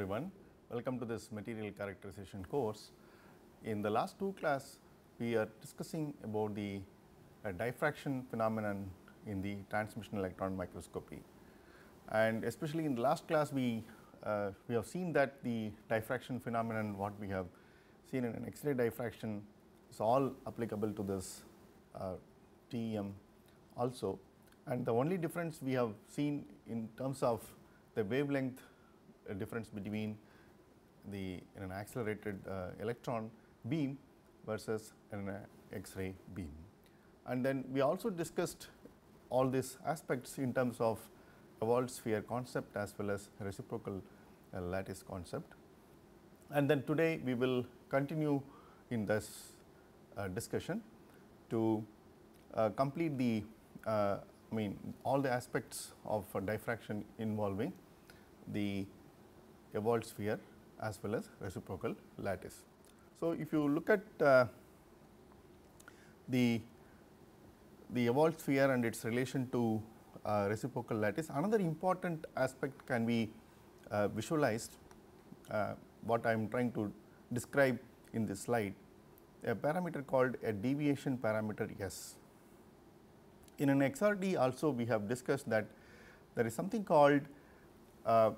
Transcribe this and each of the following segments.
everyone. Welcome to this material characterization course. In the last two class, we are discussing about the uh, diffraction phenomenon in the transmission electron microscopy. And especially in the last class, we, uh, we have seen that the diffraction phenomenon, what we have seen in an X-ray diffraction is all applicable to this uh, TEM also. And the only difference we have seen in terms of the wavelength a difference between the an accelerated uh, electron beam versus an uh, X-ray beam. And then we also discussed all these aspects in terms of evolved sphere concept as well as reciprocal uh, lattice concept. And then today we will continue in this uh, discussion to uh, complete the uh, I mean all the aspects of diffraction involving the evolved sphere as well as reciprocal lattice. So, if you look at uh, the, the evolved sphere and its relation to uh, reciprocal lattice, another important aspect can be uh, visualized uh, what I am trying to describe in this slide a parameter called a deviation parameter S. In an XRD also we have discussed that there is something called uh,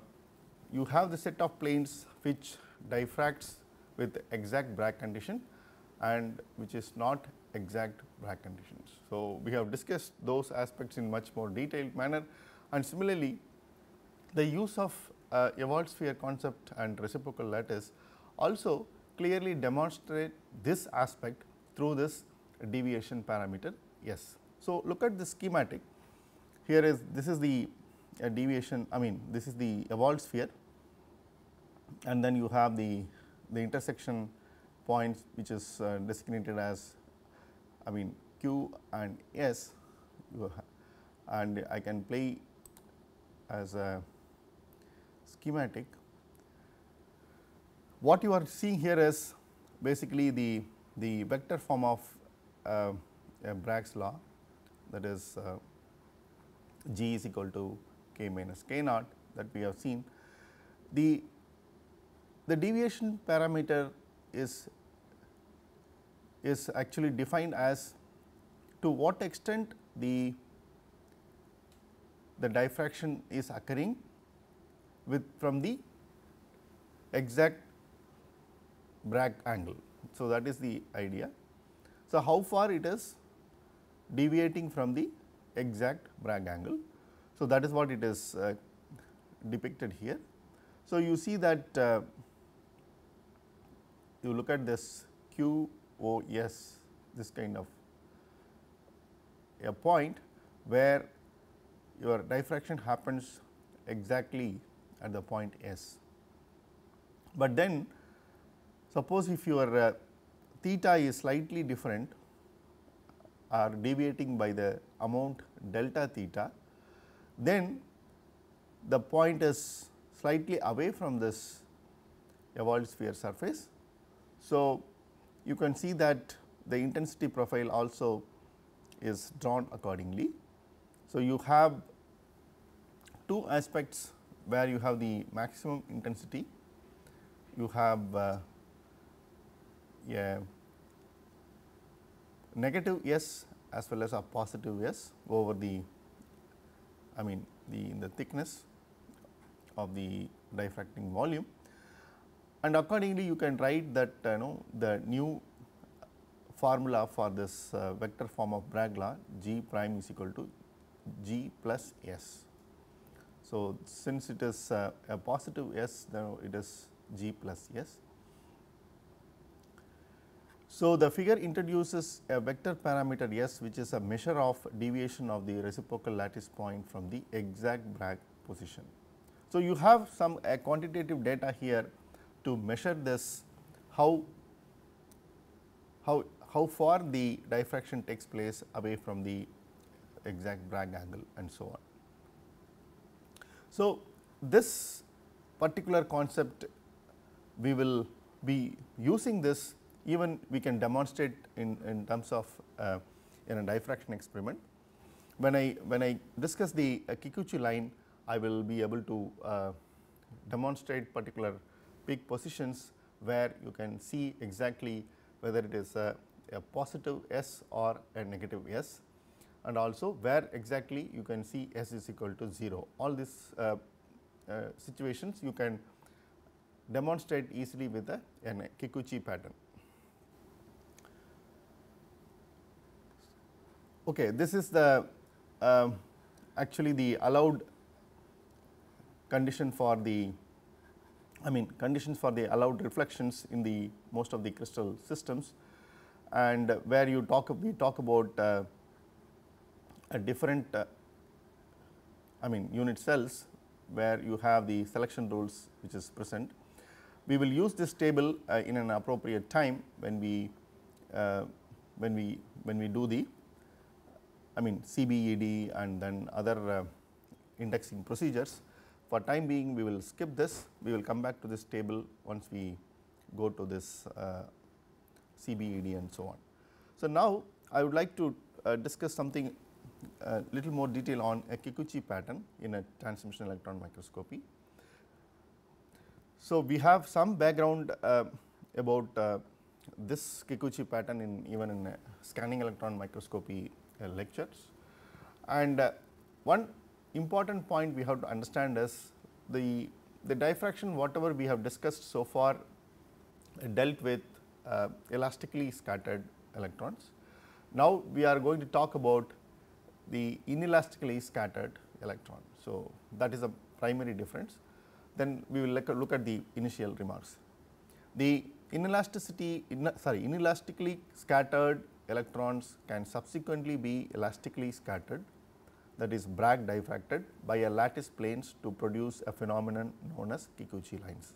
you have the set of planes which diffracts with exact Bragg condition and which is not exact Bragg conditions. So, we have discussed those aspects in much more detailed manner and similarly the use of uh, evolved sphere concept and reciprocal lattice also clearly demonstrate this aspect through this deviation parameter S. So, look at the schematic here is this is the uh, deviation I mean this is the evolved sphere and then you have the, the intersection points which is uh, designated as I mean Q and S and I can play as a schematic. What you are seeing here is basically the, the vector form of uh, Bragg's law that is uh, G is equal to K minus K naught that we have seen. The the deviation parameter is, is actually defined as to what extent the, the diffraction is occurring with from the exact Bragg angle. So, that is the idea. So, how far it is deviating from the exact Bragg angle. So, that is what it is uh, depicted here. So, you see that uh, you look at this QOS, this kind of a point where your diffraction happens exactly at the point S. But then suppose if your uh, theta is slightly different or deviating by the amount delta theta, then the point is slightly away from this evolved sphere surface so, you can see that the intensity profile also is drawn accordingly. So, you have two aspects where you have the maximum intensity, you have uh, a negative S as well as a positive S over the I mean the in the thickness of the diffracting volume and accordingly you can write that uh, you know the new formula for this uh, vector form of Bragg law g prime is equal to g plus s. So, since it is uh, a positive s then it is g plus s. So, the figure introduces a vector parameter s which is a measure of deviation of the reciprocal lattice point from the exact Bragg position. So, you have some uh, quantitative data here to measure this how, how, how far the diffraction takes place away from the exact Bragg angle and so on. So, this particular concept we will be using this even we can demonstrate in, in terms of uh, in a diffraction experiment. When I when I discuss the uh, Kikuchi line I will be able to uh, demonstrate particular big positions where you can see exactly whether it is a, a positive S or a negative S and also where exactly you can see S is equal to 0. All these uh, uh, situations you can demonstrate easily with a, Kikuchi pattern. Okay, this is the uh, actually the allowed condition for the I mean conditions for the allowed reflections in the most of the crystal systems and where you talk we talk about uh, a different uh, I mean unit cells where you have the selection rules which is present. We will use this table uh, in an appropriate time when we uh, when we when we do the I mean CBED and then other uh, indexing procedures. For time being, we will skip this. We will come back to this table once we go to this uh, CBED and so on. So now I would like to uh, discuss something a uh, little more detail on a Kikuchi pattern in a transmission electron microscopy. So we have some background uh, about uh, this Kikuchi pattern in even in scanning electron microscopy uh, lectures and uh, one important point we have to understand is the, the diffraction whatever we have discussed so far dealt with uh, elastically scattered electrons. Now, we are going to talk about the inelastically scattered electron. So, that is a primary difference. Then we will look at the initial remarks. The inelasticity, in, sorry, inelastically scattered electrons can subsequently be elastically scattered that is Bragg diffracted by a lattice planes to produce a phenomenon known as Kikuchi lines.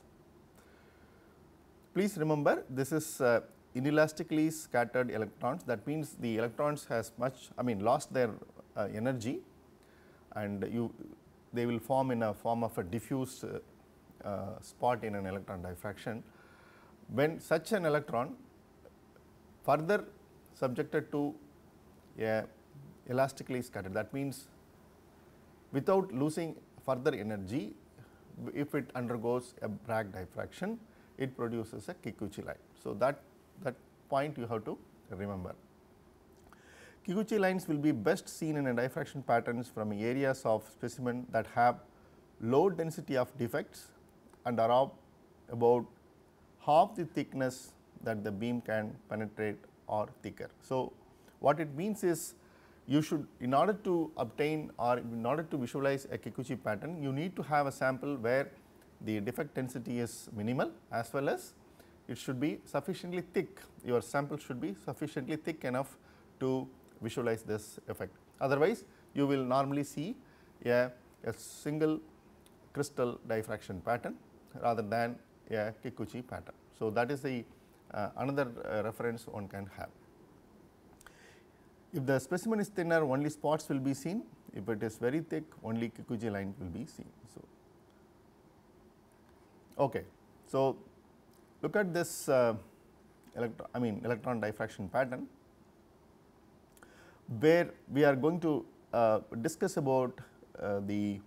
Please remember this is uh, inelastically scattered electrons that means the electrons has much I mean lost their uh, energy and you they will form in a form of a diffuse uh, uh spot in an electron diffraction. When such an electron further subjected to a elastically scattered. That means without losing further energy, if it undergoes a Bragg diffraction, it produces a Kikuchi line. So, that, that point you have to remember. Kikuchi lines will be best seen in a diffraction patterns from areas of specimen that have low density of defects and are of about half the thickness that the beam can penetrate or thicker. So, what it means is you should, in order to obtain or in order to visualize a Kikuchi pattern, you need to have a sample where the defect density is minimal as well as it should be sufficiently thick. Your sample should be sufficiently thick enough to visualize this effect. Otherwise, you will normally see a, a single crystal diffraction pattern rather than a Kikuchi pattern. So, that is the uh, another uh, reference one can have. If the specimen is thinner, only spots will be seen. If it is very thick, only Kikuchi line will be seen. So, okay. So, look at this uh, electron, I mean electron diffraction pattern where we are going to uh, discuss about uh, the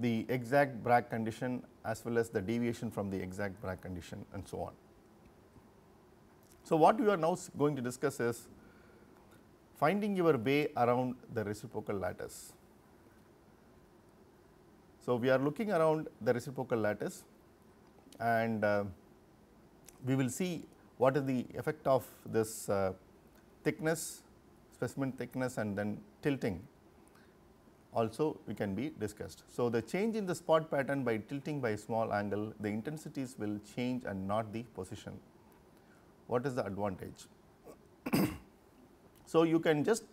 the exact Bragg condition as well as the deviation from the exact Bragg condition and so on. So, what we are now going to discuss is finding your way around the reciprocal lattice. So, we are looking around the reciprocal lattice and uh, we will see what is the effect of this uh, thickness, specimen thickness and then tilting also we can be discussed. So, the change in the spot pattern by tilting by small angle, the intensities will change and not the position what is the advantage? so, you can just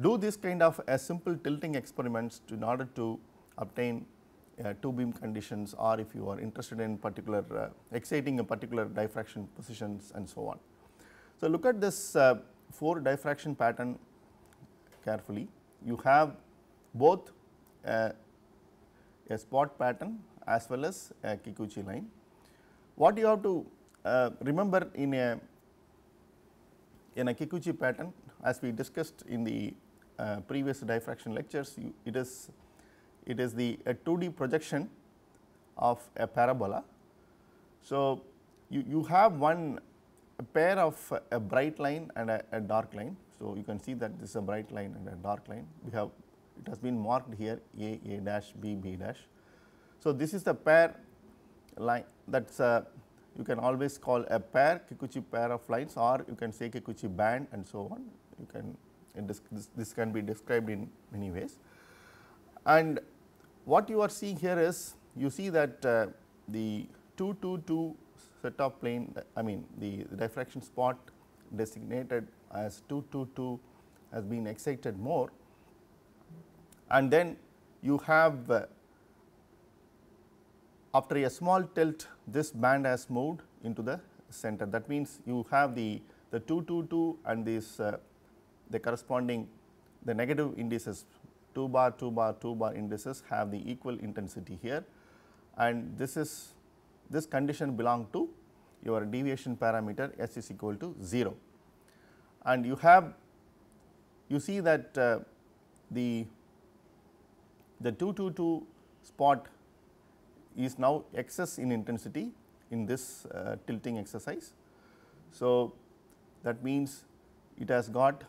do this kind of a uh, simple tilting experiments to, in order to obtain uh, two beam conditions or if you are interested in particular uh, exciting a particular diffraction positions and so on. So, look at this uh, 4 diffraction pattern carefully. You have both uh, a spot pattern as well as a Kikuchi line. What you have to uh, remember in a in a Kikuchi pattern as we discussed in the uh, previous diffraction lectures you, it is it is the a 2D projection of a parabola. So, you, you have one pair of a bright line and a, a dark line. So, you can see that this is a bright line and a dark line we have it has been marked here A A dash B B dash. So, this is the pair line that is a you can always call a pair Kikuchi pair of lines or you can say Kikuchi band and so on. You can this, this, can be described in many ways. And what you are seeing here is you see that uh, the 2 2 2 set of plane I mean the, the diffraction spot designated as 2 2 2 has been excited more and then you have uh, after a small tilt this band has moved into the center. That means you have the, the 222 and this uh, the corresponding the negative indices 2 bar 2 bar 2 bar indices have the equal intensity here and this is this condition belong to your deviation parameter s is equal to 0 and you have you see that uh, the the 222 spot is now excess in intensity in this uh, tilting exercise. So, that means it has got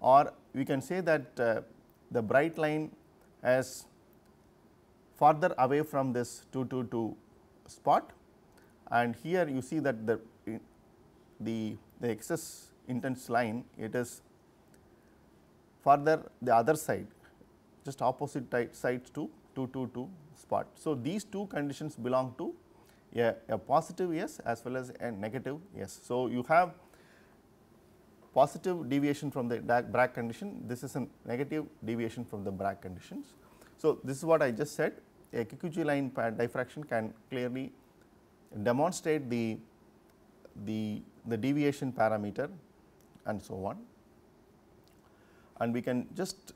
or we can say that uh, the bright line has further away from this 222 spot and here you see that the, the, the excess intense line it is further the other side just opposite side to 222 spot. So, these two conditions belong to a, a positive S as well as a negative S. So, you have positive deviation from the Bragg condition, this is a negative deviation from the Bragg conditions. So, this is what I just said a QQG line diffraction can clearly demonstrate the, the, the deviation parameter and so on. And we can just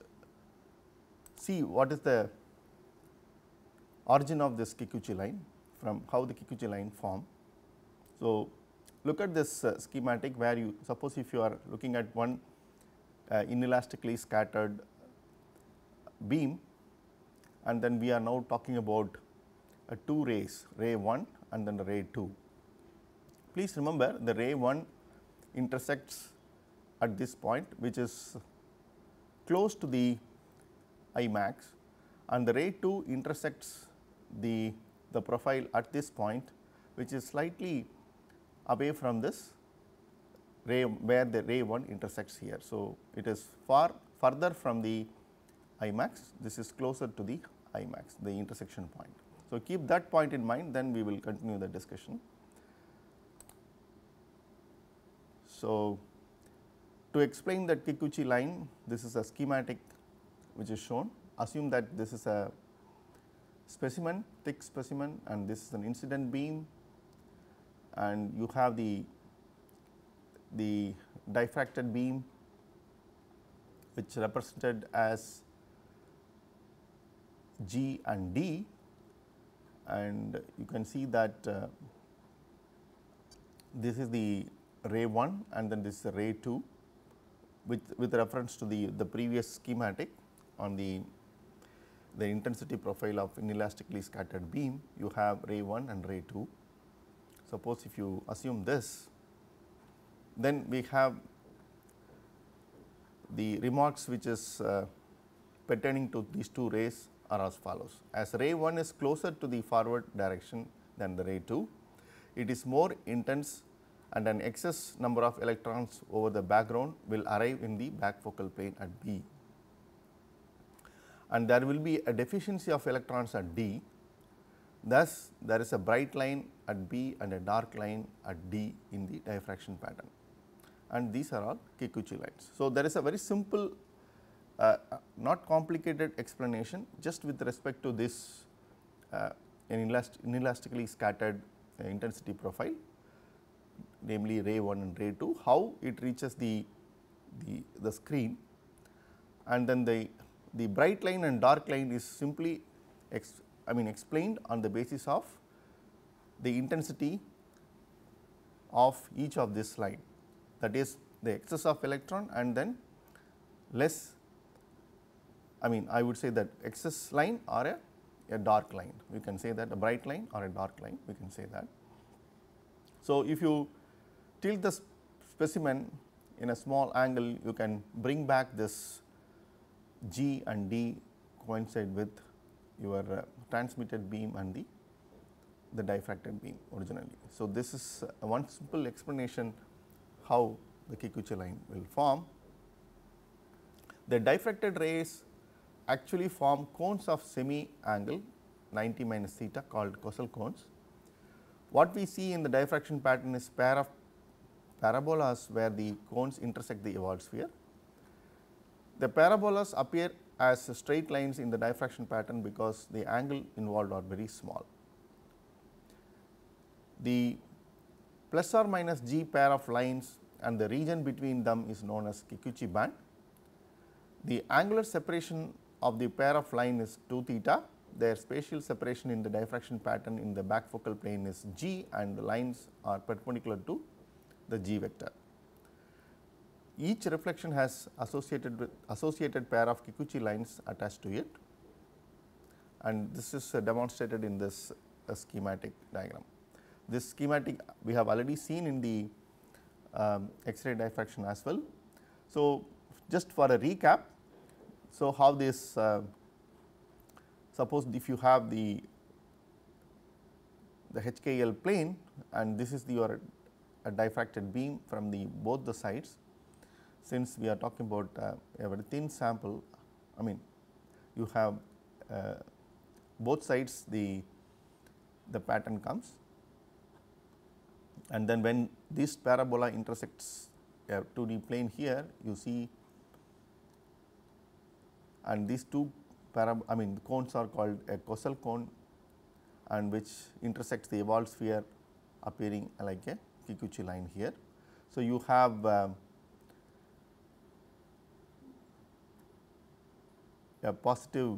see what is the origin of this Kikuchi line from how the Kikuchi line form. So, look at this uh, schematic where you suppose if you are looking at one uh, inelastically scattered beam and then we are now talking about a two rays ray 1 and then the ray 2. Please remember the ray 1 intersects at this point which is close to the I max and the ray 2 intersects the, the profile at this point which is slightly away from this ray where the ray 1 intersects here. So, it is far further from the Imax, this is closer to the Imax, the intersection point. So, keep that point in mind then we will continue the discussion. So, to explain that Kikuchi line, this is a schematic which is shown. Assume that this is a specimen, thick specimen and this is an incident beam and you have the, the diffracted beam which represented as G and D and you can see that uh, this is the ray 1 and then this is ray 2 with, with reference to the, the previous schematic on the the intensity profile of inelastically scattered beam, you have ray 1 and ray 2. Suppose if you assume this, then we have the remarks which is uh, pertaining to these two rays are as follows. As ray 1 is closer to the forward direction than the ray 2, it is more intense and an excess number of electrons over the background will arrive in the back focal plane at B and there will be a deficiency of electrons at D. Thus, there is a bright line at B and a dark line at D in the diffraction pattern and these are all Kikuchi lines. So, there is a very simple uh, uh not complicated explanation just with respect to this uh, inelast inelastically scattered uh, intensity profile namely ray 1 and ray 2 how it reaches the, the, the screen and then the the bright line and dark line is simply I mean explained on the basis of the intensity of each of this line that is the excess of electron and then less I mean I would say that excess line or a, a dark line we can say that a bright line or a dark line we can say that. So, if you tilt the specimen in a small angle you can bring back this G and D coincide with your uh, transmitted beam and the, the diffracted beam originally. So, this is uh, one simple explanation how the Kikuchi line will form. The diffracted rays actually form cones of semi angle 90 minus theta called Kossel cones. What we see in the diffraction pattern is pair of parabolas where the cones intersect the evolved sphere the parabolas appear as straight lines in the diffraction pattern because the angle involved are very small. The plus or minus g pair of lines and the region between them is known as Kikuchi band. The angular separation of the pair of line is 2 theta, their spatial separation in the diffraction pattern in the back focal plane is g and the lines are perpendicular to the g vector. Each reflection has associated with associated pair of Kikuchi lines attached to it and this is uh, demonstrated in this uh, schematic diagram. This schematic we have already seen in the um, X-ray diffraction as well. So, just for a recap, so how this uh, suppose if you have the the HKL plane and this is the your a uh, diffracted beam from the both the sides since we are talking about uh, a very thin sample, I mean you have uh, both sides the, the pattern comes and then when this parabola intersects a uh, 2D plane here you see and these two parab I mean cones are called a Kossel cone and which intersects the evolved sphere appearing like a Kikuchi line here. So, you have um, a positive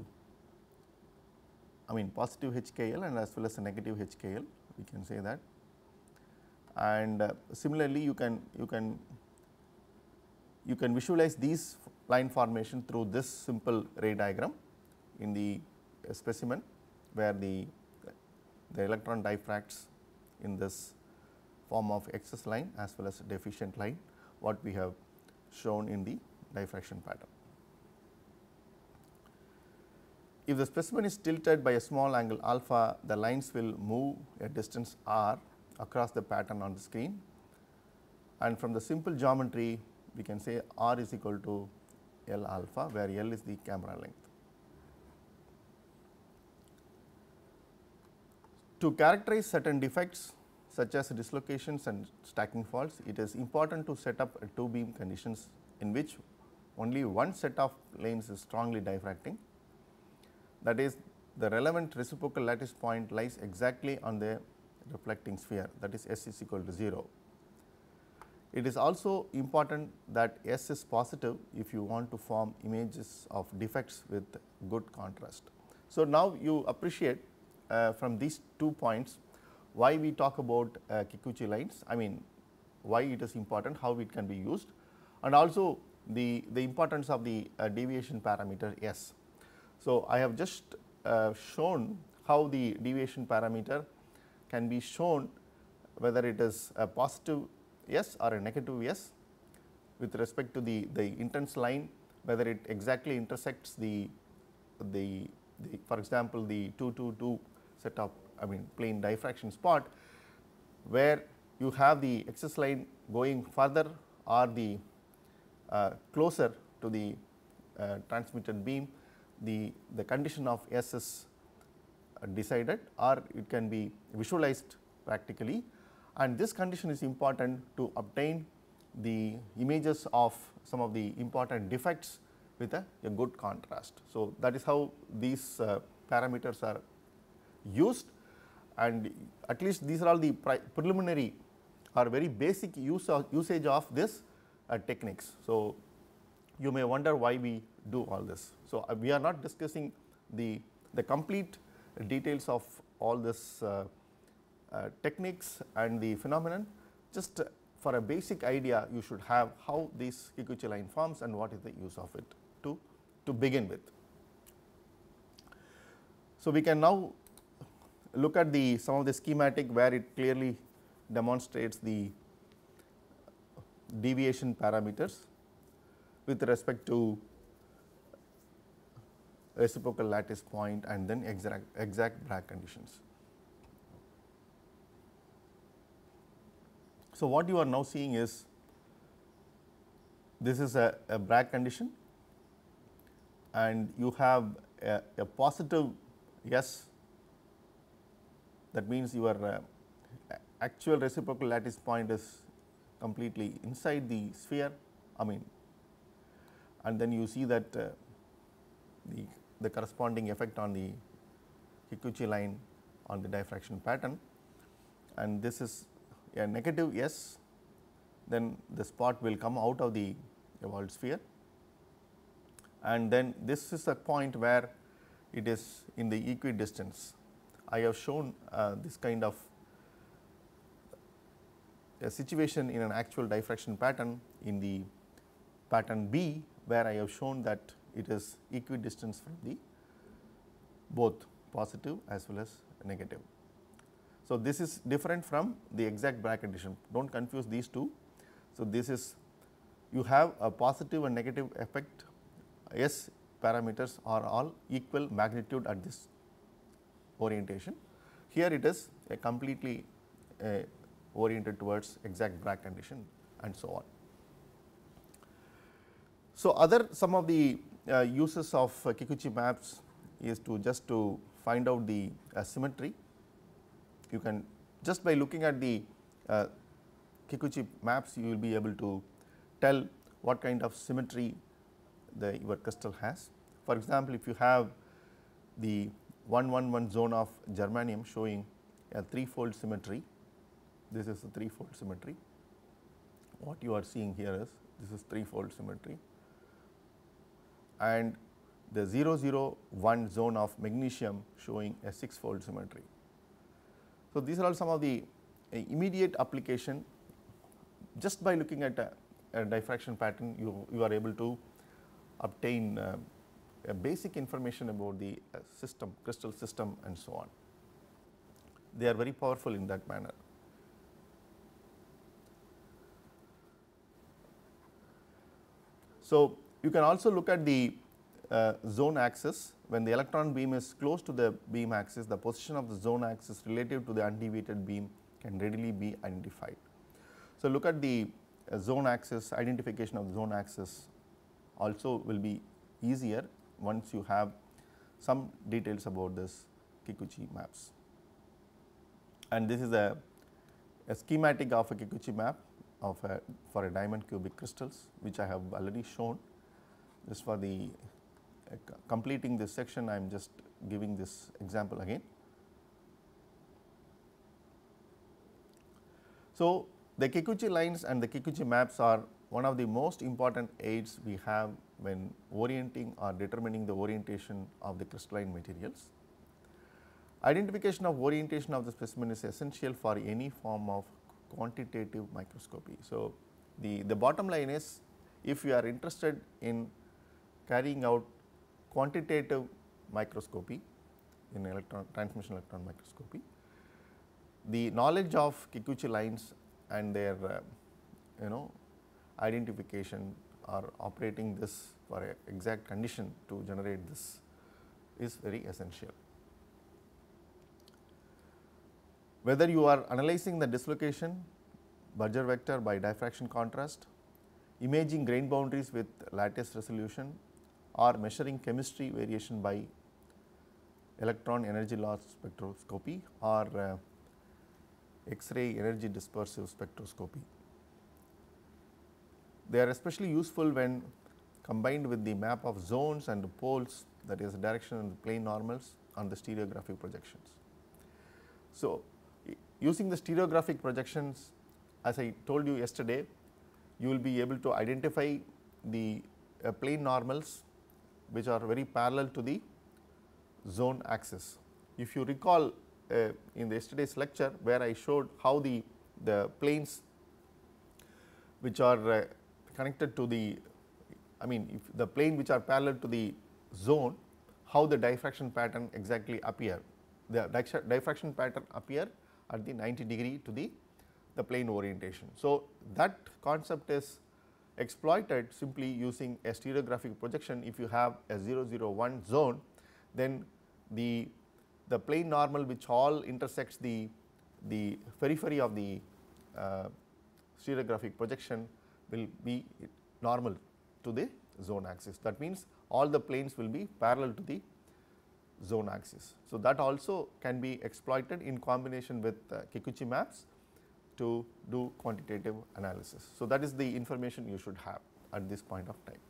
I mean positive HKL and as well as a negative HKL we can say that and uh, similarly you can you can you can visualize these line formation through this simple ray diagram in the uh, specimen where the the electron diffracts in this form of excess line as well as deficient line what we have shown in the diffraction pattern. If the specimen is tilted by a small angle alpha, the lines will move a distance r across the pattern on the screen. And from the simple geometry, we can say r is equal to L alpha, where L is the camera length. To characterize certain defects such as dislocations and stacking faults, it is important to set up two beam conditions in which only one set of planes is strongly diffracting that is the relevant reciprocal lattice point lies exactly on the reflecting sphere that is S is equal to 0. It is also important that S is positive if you want to form images of defects with good contrast. So, now you appreciate uh, from these two points why we talk about uh, Kikuchi lines, I mean why it is important, how it can be used and also the, the importance of the uh, deviation parameter S. So, I have just uh, shown how the deviation parameter can be shown whether it is a positive yes or a negative yes with respect to the, the intense line whether it exactly intersects the, the, the for example, the 222 set of I mean plane diffraction spot where you have the excess line going further or the uh, closer to the uh, transmitted beam the, the condition of S is decided or it can be visualized practically and this condition is important to obtain the images of some of the important defects with a, a good contrast. So, that is how these uh, parameters are used and at least these are all the preliminary or very basic use of usage of this uh, techniques. So, you may wonder why we do all this. So uh, we are not discussing the, the complete details of all this uh, uh, techniques and the phenomenon. Just uh, for a basic idea you should have how this Kikuchi line forms and what is the use of it to, to begin with. So we can now look at the some of the schematic where it clearly demonstrates the deviation parameters with respect to reciprocal lattice point and then exact, exact Bragg conditions. So, what you are now seeing is this is a, a Bragg condition and you have a, a positive yes that means your uh, actual reciprocal lattice point is completely inside the sphere I mean and then you see that uh, the the corresponding effect on the Kikuchi line on the diffraction pattern and this is a negative S then the spot will come out of the evolved sphere and then this is a point where it is in the equidistance. I have shown uh, this kind of a situation in an actual diffraction pattern in the pattern B where I have shown that it is equidistant from the both positive as well as negative. So, this is different from the exact bracket addition do not confuse these two. So, this is you have a positive and negative effect S parameters are all equal magnitude at this orientation. Here it is a completely uh, oriented towards exact bracket condition and so on. So, other some of the uh, uses of uh, Kikuchi maps is to just to find out the uh, symmetry. You can just by looking at the uh, Kikuchi maps you will be able to tell what kind of symmetry the your crystal has. For example, if you have the 111 zone of germanium showing a threefold symmetry, this is a threefold symmetry. What you are seeing here is this is threefold symmetry and the 001 zone of magnesium showing a 6 fold symmetry. So, these are all some of the uh, immediate application just by looking at a, a, diffraction pattern you, you are able to obtain uh, basic information about the uh, system, crystal system and so on. They are very powerful in that manner. So, you can also look at the uh, zone axis when the electron beam is close to the beam axis the position of the zone axis relative to the undeviated beam can readily be identified. So, look at the uh, zone axis identification of zone axis also will be easier once you have some details about this Kikuchi maps. And this is a, a schematic of a Kikuchi map of a, for a diamond cubic crystals which I have already shown. Just for the uh, completing this section, I am just giving this example again. So, the Kikuchi lines and the Kikuchi maps are one of the most important aids we have when orienting or determining the orientation of the crystalline materials. Identification of orientation of the specimen is essential for any form of quantitative microscopy. So, the, the bottom line is if you are interested in carrying out quantitative microscopy in electron transmission electron microscopy. The knowledge of Kikuchi lines and their uh, you know identification or operating this for exact condition to generate this is very essential. Whether you are analyzing the dislocation Berger vector by diffraction contrast, imaging grain boundaries with lattice resolution or measuring chemistry variation by electron energy loss spectroscopy or uh, X-ray energy dispersive spectroscopy. They are especially useful when combined with the map of zones and poles that is direction and plane normals on the stereographic projections. So, using the stereographic projections as I told you yesterday, you will be able to identify the uh, plane normals which are very parallel to the zone axis. If you recall uh, in the yesterday's lecture where I showed how the, the planes which are uh, connected to the I mean if the plane which are parallel to the zone how the diffraction pattern exactly appear. The diffraction pattern appear at the 90 degree to the, the plane orientation. So, that concept is exploited simply using a stereographic projection. If you have a 001 zone, then the, the plane normal which all intersects the, the periphery of the uh, stereographic projection will be normal to the zone axis. That means, all the planes will be parallel to the zone axis. So, that also can be exploited in combination with uh, Kikuchi maps to do quantitative analysis. So that is the information you should have at this point of time.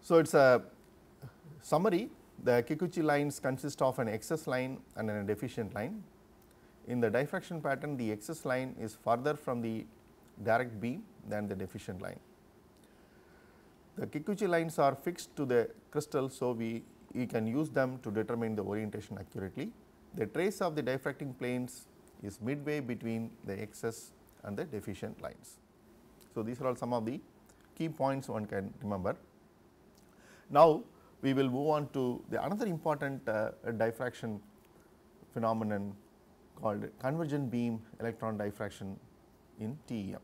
So it is a summary the Kikuchi lines consist of an excess line and an deficient line. In the diffraction pattern the excess line is further from the direct beam than the deficient line. The Kikuchi lines are fixed to the crystal so we, we can use them to determine the orientation accurately. The trace of the diffracting planes is midway between the excess and the deficient lines. So, these are all some of the key points one can remember. Now, we will move on to the another important uh, diffraction phenomenon called convergent beam electron diffraction in TEM.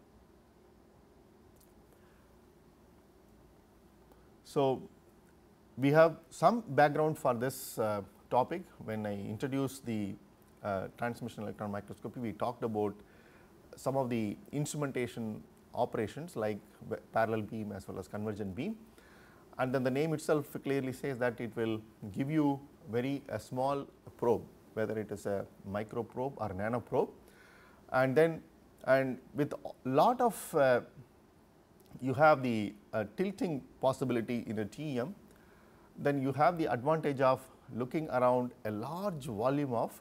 So, we have some background for this uh, topic when I introduced the uh, transmission electron microscopy, we talked about some of the instrumentation operations like parallel beam as well as convergent beam. And then the name itself clearly says that it will give you very a small probe, whether it is a micro probe or nano probe. And then and with lot of uh, you have the uh, tilting possibility in a TEM, then you have the advantage of looking around a large volume of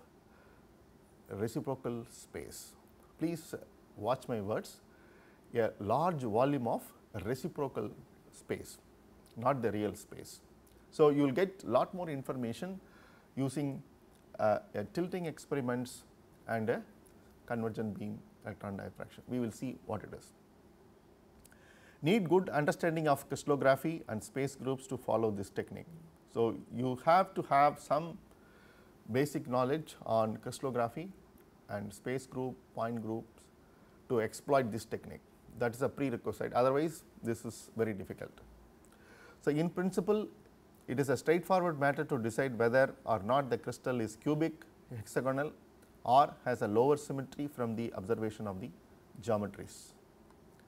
reciprocal space. Please watch my words, a large volume of reciprocal space, not the real space. So, you will get lot more information using uh, a tilting experiments and a convergent beam electron diffraction. We will see what it is. Need good understanding of crystallography and space groups to follow this technique. So, you have to have some basic knowledge on crystallography and space group, point groups to exploit this technique. That is a prerequisite, otherwise this is very difficult. So, in principle it is a straightforward matter to decide whether or not the crystal is cubic, hexagonal or has a lower symmetry from the observation of the geometries.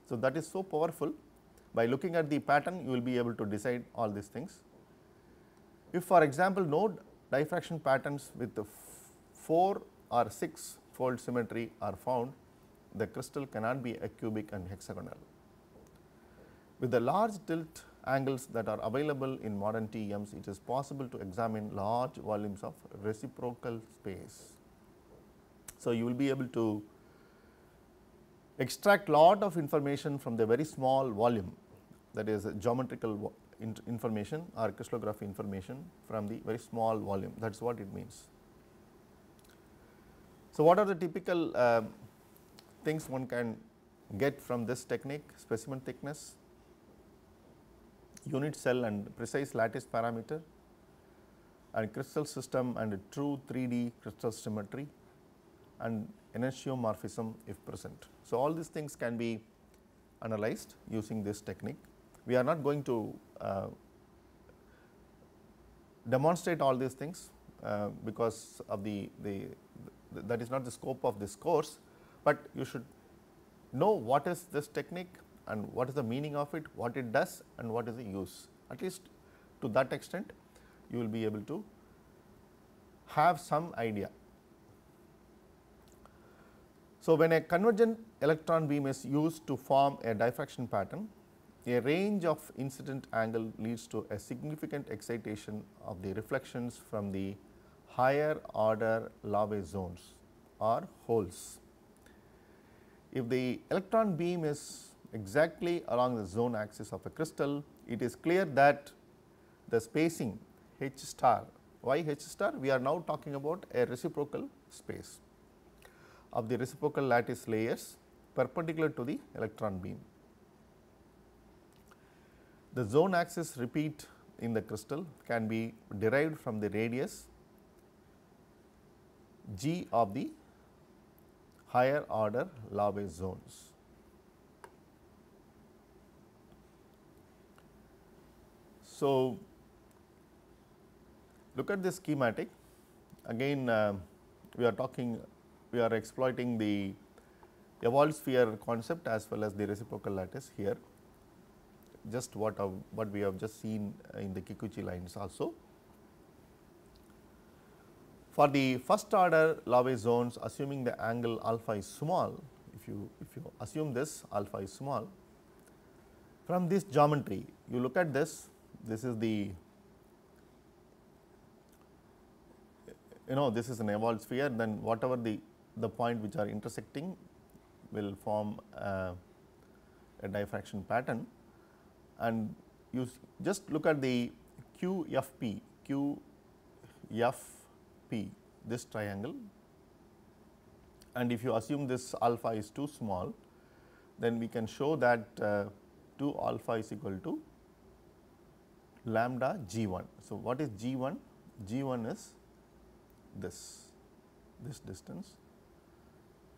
So, that is so powerful by looking at the pattern you will be able to decide all these things. If for example, no diffraction patterns with the 4 or 6 fold symmetry are found, the crystal cannot be a cubic and hexagonal. With the large tilt angles that are available in modern TEMs, it is possible to examine large volumes of reciprocal space. So, you will be able to extract lot of information from the very small volume that is geometrical in information or crystallography information from the very small volume that is what it means. So, what are the typical uh, things one can get from this technique specimen thickness, unit cell and precise lattice parameter and crystal system and true 3D crystal symmetry and enantiomorphism if present. So, all these things can be analyzed using this technique we are not going to uh, demonstrate all these things uh, because of the, the, the, that is not the scope of this course, but you should know what is this technique and what is the meaning of it, what it does and what is the use. At least to that extent you will be able to have some idea. So, when a convergent electron beam is used to form a diffraction pattern, a range of incident angle leads to a significant excitation of the reflections from the higher order Lave zones or holes. If the electron beam is exactly along the zone axis of a crystal, it is clear that the spacing H star, why H star? We are now talking about a reciprocal space of the reciprocal lattice layers perpendicular to the electron beam. The zone axis repeat in the crystal can be derived from the radius g of the higher order Lave zones. So, look at this schematic again uh, we are talking we are exploiting the evolved sphere concept as well as the reciprocal lattice here just what, uh, what we have just seen uh, in the Kikuchi lines also. For the first order Lawey zones assuming the angle alpha is small, if you, if you assume this alpha is small, from this geometry you look at this, this is the you know this is an evolved sphere then whatever the, the point which are intersecting will form uh, a diffraction pattern and you just look at the QFP, QFP, this triangle and if you assume this alpha is too small, then we can show that uh, 2 alpha is equal to lambda G1. So, what is G1? G1 is this, this distance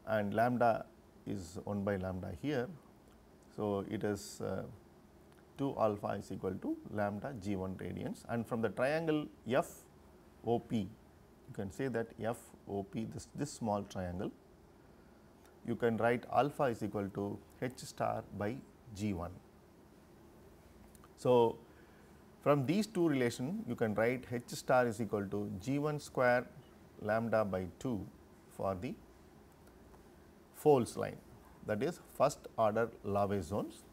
and lambda is 1 by lambda here. So, it is uh, 2 alpha is equal to lambda g1 radians and from the triangle FOP you can say that FOP this, this small triangle you can write alpha is equal to h star by g1. So, from these two relation you can write h star is equal to g1 square lambda by 2 for the Folds line that is first order Lave zones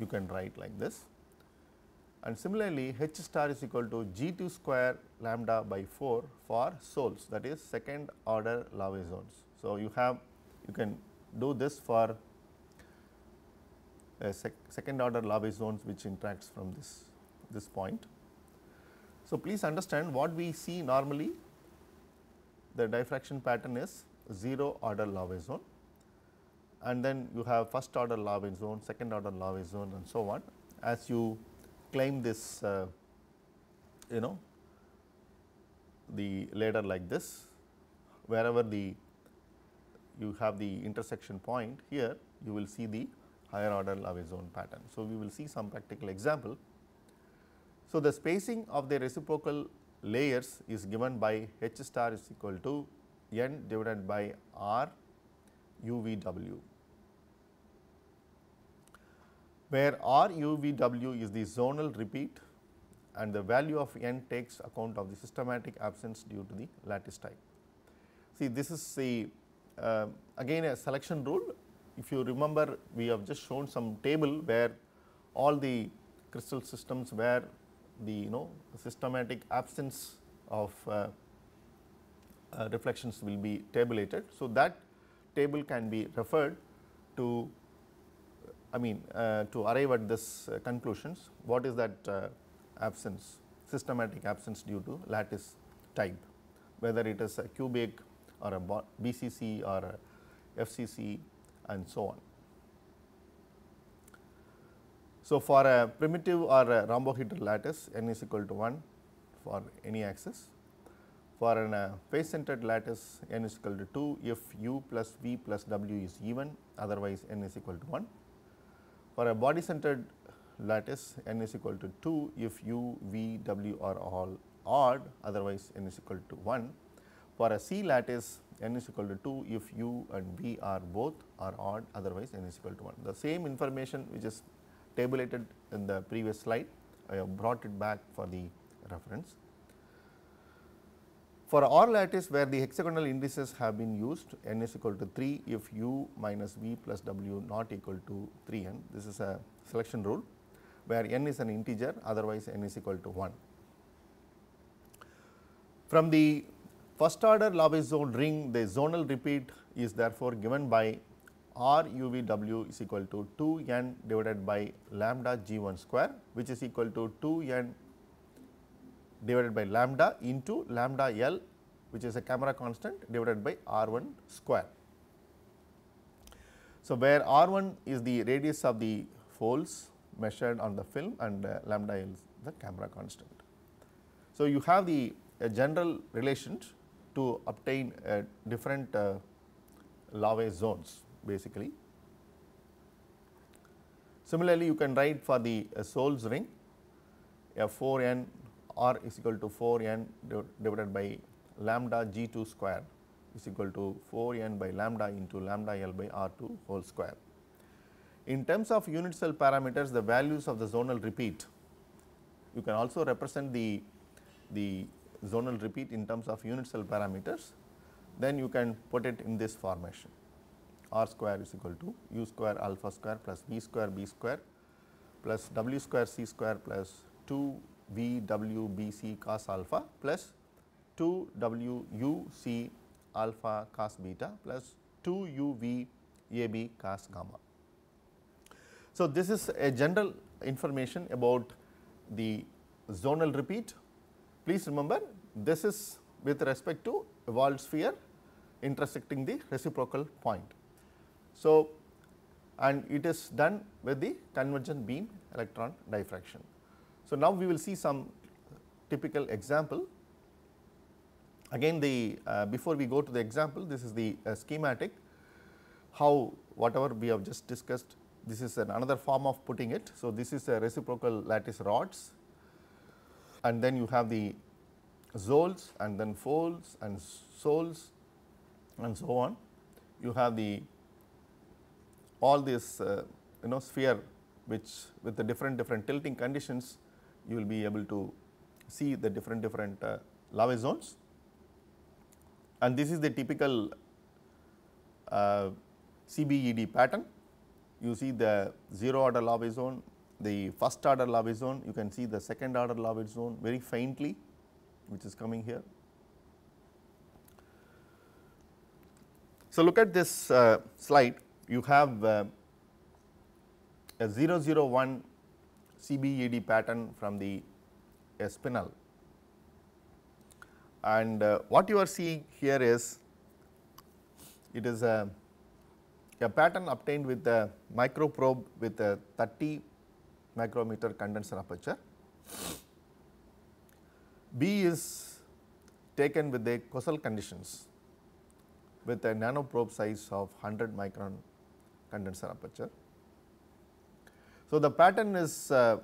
you can write like this. And similarly, H star is equal to G2 square lambda by 4 for souls that is second order Lavois zones. So, you have you can do this for uh, sec second order Lavois zones which interacts from this this point. So, please understand what we see normally the diffraction pattern is 0 order Lavois zone and then you have first order Lawrence zone, second order Lawrence zone and so on. As you claim this, uh, you know, the ladder like this, wherever the you have the intersection point here, you will see the higher order Lawrence zone pattern. So, we will see some practical example. So, the spacing of the reciprocal layers is given by h star is equal to n divided by r u v w where RUVW is the zonal repeat and the value of n takes account of the systematic absence due to the lattice type. See this is the uh, again a selection rule if you remember we have just shown some table where all the crystal systems where the you know systematic absence of uh, uh, reflections will be tabulated. So, that table can be referred to I mean, uh, to arrive at this uh, conclusions, what is that uh, absence, systematic absence due to lattice type, whether it is a cubic or a BCC or a FCC and so on. So, for a primitive or a rhombohedral lattice, n is equal to 1 for any axis. For an uh, face centered lattice, n is equal to 2 if u plus v plus w is even, otherwise n is equal to 1. For a body centered lattice n is equal to 2 if u, v, w are all odd otherwise n is equal to 1. For a C lattice n is equal to 2 if u and v are both are odd otherwise n is equal to 1. The same information which is tabulated in the previous slide I have brought it back for the reference. For OR lattice where the hexagonal indices have been used, n is equal to 3 if u minus v plus w not equal to 3n. This is a selection rule where n is an integer otherwise n is equal to 1. From the first order zone ring the zonal repeat is therefore given by R u v w is equal to 2 n divided by lambda g 1 square which is equal to 2 n divided by lambda into lambda L which is a camera constant divided by R1 square. So, where R1 is the radius of the folds measured on the film and uh, lambda L is the camera constant. So, you have the uh, general relation to obtain uh, different uh, Lave zones basically. Similarly, you can write for the uh, ring a 4n r is equal to 4n divided by lambda g2 square is equal to 4n by lambda into lambda l by r2 whole square. In terms of unit cell parameters, the values of the zonal repeat, you can also represent the, the zonal repeat in terms of unit cell parameters, then you can put it in this formation r square is equal to u square alpha square plus v square b square plus w square c square plus 2 VWBC cos alpha plus 2WUC alpha cos beta plus 2UVAB cos gamma. So, this is a general information about the zonal repeat. Please remember this is with respect to evolved sphere intersecting the reciprocal point. So, and it is done with the convergent beam electron diffraction. So, now we will see some typical example. Again the uh, before we go to the example this is the uh, schematic how whatever we have just discussed this is an another form of putting it. So, this is a reciprocal lattice rods and then you have the zoles and then folds and soles and so on. You have the all this uh, you know sphere which with the different different tilting conditions you will be able to see the different different uh, lava zones and this is the typical uh, CBED pattern. You see the 0 order lava zone, the first order lava zone, you can see the second order lava zone very faintly which is coming here. So, look at this uh, slide, you have uh, a 001 CBED pattern from the spinel. And uh, what you are seeing here is it is a, a pattern obtained with a probe with a 30 micrometer condenser aperture. B is taken with the causal conditions with a nano probe size of 100 micron condenser aperture. So, the pattern is uh,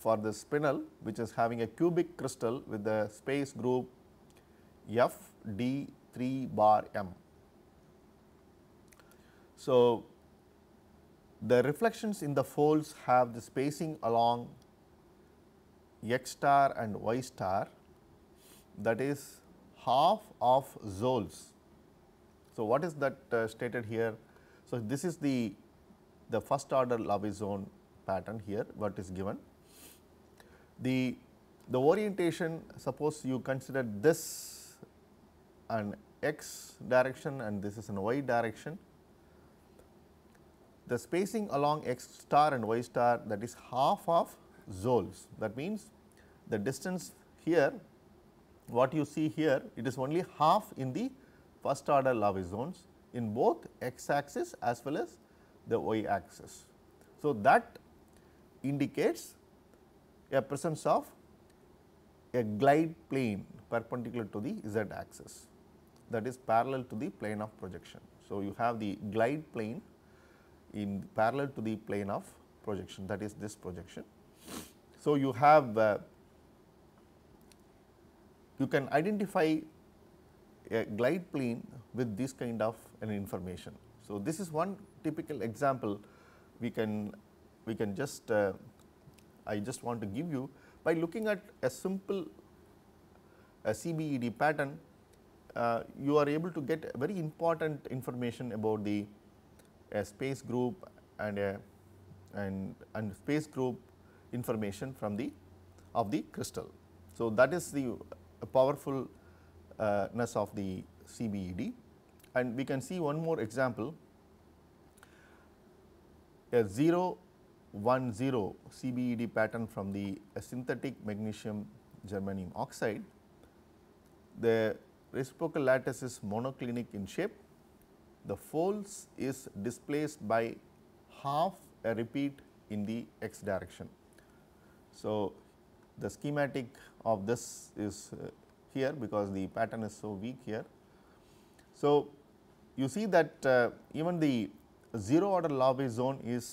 for the spinel which is having a cubic crystal with the space group F D 3 bar M. So, the reflections in the folds have the spacing along x star and y star that is half of Zolls. So, what is that uh, stated here? So, this is the the first order zone pattern here what is given. The, the orientation suppose you consider this an x direction and this is an y direction. The spacing along x star and y star that is half of zoles that means the distance here what you see here it is only half in the first order Lowry zones in both x axis as well as the y axis. So, that indicates a presence of a glide plane perpendicular to the z axis that is parallel to the plane of projection. So, you have the glide plane in parallel to the plane of projection that is this projection. So, you have uh, you can identify a glide plane with this kind of an information. So this is one typical example we can, we can just, uh, I just want to give you by looking at a simple a CBED pattern, uh, you are able to get very important information about the uh, space group and a, uh, and and space group information from the of the crystal. So that is the powerfulness uh, of the CBED and we can see one more example a 0 1 0 CBED pattern from the synthetic magnesium germanium oxide. The reciprocal lattice is monoclinic in shape. The folds is displaced by half a repeat in the x direction. So, the schematic of this is uh, here because the pattern is so weak here. So, you see that uh, even the 0 order law zone is,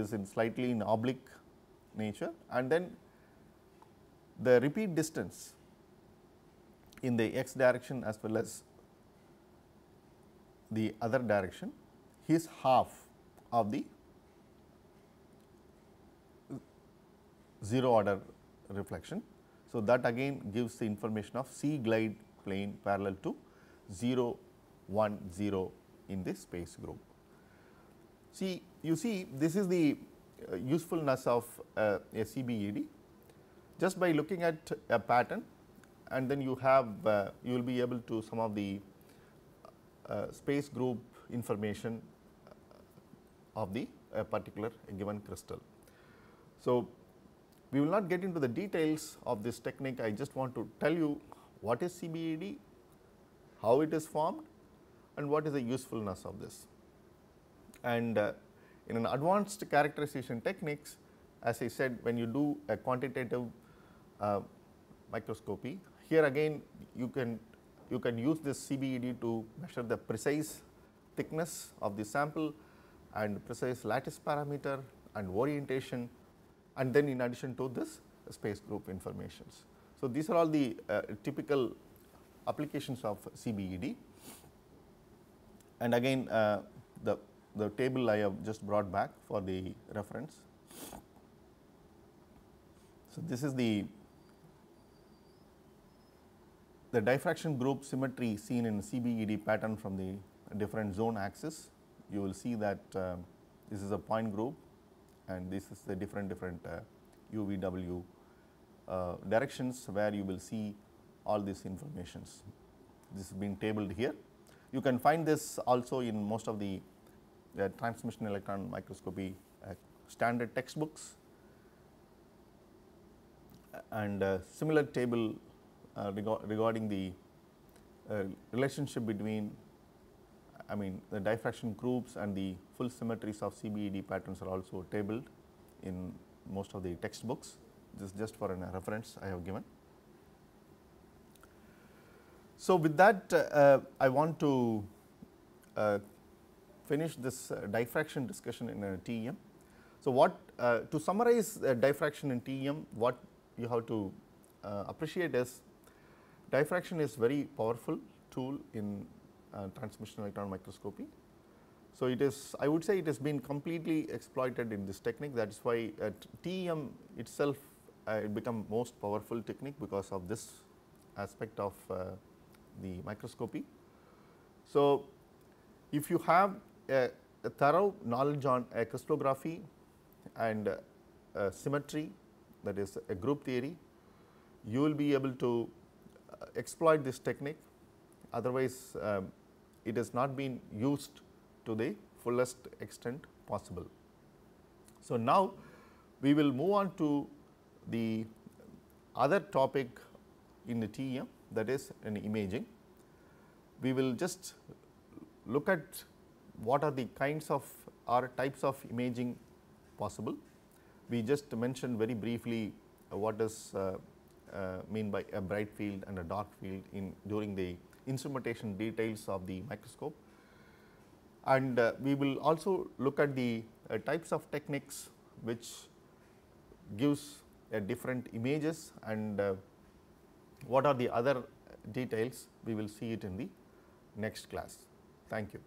is in slightly in oblique nature and then the repeat distance in the x direction as well as the other direction is half of the 0 order reflection. So, that again gives the information of C glide plane parallel to 0, 1, 0 in this space group. See, you see this is the uh, usefulness of uh, a CBED. Just by looking at a pattern and then you have, uh, you will be able to some of the uh, space group information of the uh, particular given crystal. So, we will not get into the details of this technique. I just want to tell you what is CBED how it is formed and what is the usefulness of this. And uh, in an advanced characterization techniques, as I said, when you do a quantitative uh, microscopy, here again you can you can use this CBED to measure the precise thickness of the sample and precise lattice parameter and orientation and then in addition to this space group informations. So, these are all the uh, typical applications of CBED. And again, uh, the, the table I have just brought back for the reference. So, this is the, the diffraction group symmetry seen in CBED pattern from the different zone axis. You will see that uh, this is a point group and this is the different different uh, UVW uh, directions where you will see all these informations. This has been tabled here. You can find this also in most of the uh, transmission electron microscopy uh, standard textbooks uh, and uh, similar table uh, regarding the relationship between I mean the diffraction groups and the full symmetries of CBED patterns are also tabled in most of the textbooks. This is just for a reference I have given. So, with that uh, uh, I want to uh, finish this uh, diffraction discussion in TEM. So, what uh, to summarize uh, diffraction in TEM what you have to appreciate is diffraction is very powerful tool in transmission electron microscopy. So, it is I would say it has been completely exploited in this technique that is why TEM itself it become most powerful technique because of this aspect of the microscopy. So, if you have a, a thorough knowledge on crystallography and symmetry that is a group theory, you will be able to uh, exploit this technique otherwise um, it has not been used to the fullest extent possible. So, now we will move on to the other topic in the TEM that is an imaging. We will just look at what are the kinds of or types of imaging possible. We just mentioned very briefly uh, what is uh, uh, mean by a bright field and a dark field in during the instrumentation details of the microscope. And uh, we will also look at the uh, types of techniques which gives a different images and uh, what are the other details? We will see it in the next class. Thank you.